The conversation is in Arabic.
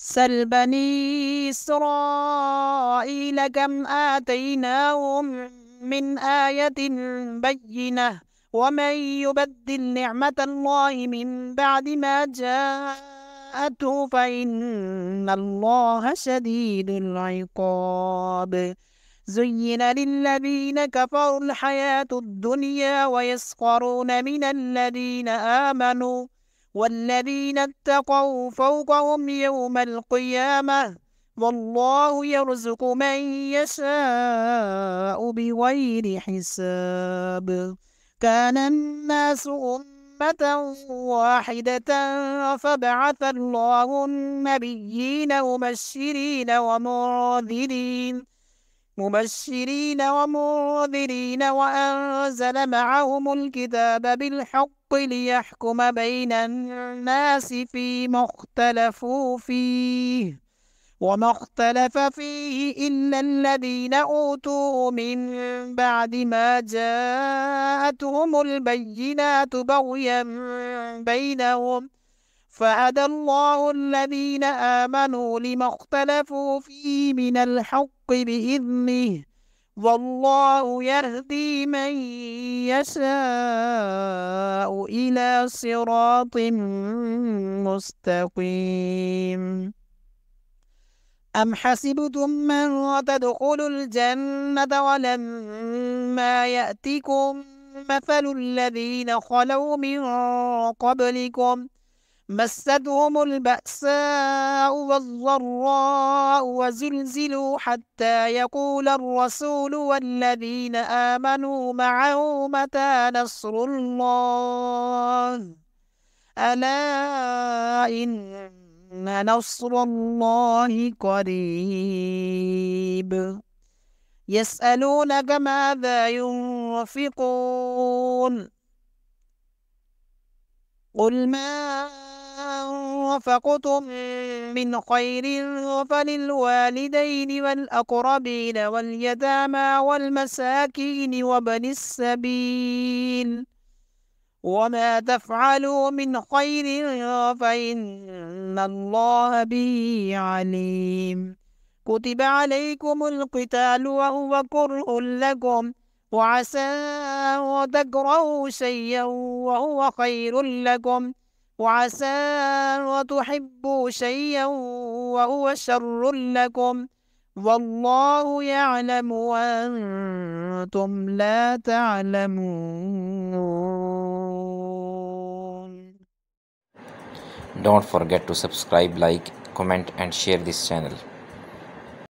سل بني إسرائيل كم آتيناهم من آية بينة ومن يبدل نعمة الله من بعد ما جاءته فإن الله شديد العقاب زين للذين كفروا الحياة الدنيا ويسخرون من الذين آمنوا والذين اتقوا فوقهم يوم القيامة والله يرزق من يشاء بغير حساب كان الناس أمة واحدة فبعث الله النبيين مبشرين ومنذرين مبشرين ومنذرين وأنزل معهم الكتاب بالحق ليحكم بين الناس فيما اختلفوا فيه وما اختلف فيه إلا الذين أوتوا من بعد ما جاءتهم البينات بغيا بينهم فهدى الله الذين آمنوا لما اختلفوا فيه من الحق بإذنه والله يهدي من يشاء إلى صراط مستقيم أم حسبتم من تدخلوا الجنة ولما يأتكم مثل الذين خلوا من قبلكم ؟ مستهم البأساء والضراء وزلزلوا حتى يقول الرسول والذين آمنوا معه متى نصر الله ألا إن نصر الله قريب يسألونك ماذا ينفقون قل ما أنفقتم من خير فللوالدين والأقربين واليتامى والمساكين وابن السبيل وما تفعلوا من خير فإن الله به عليم كتب عليكم القتال وهو كره لكم وعسى وتكرهوا شيئا وهو خير لكم وعسى أن تحبوا شيئا وهو شر لكم والله يعلم وأنتم لا تعلمون Don't forget to subscribe, like, comment and share this channel.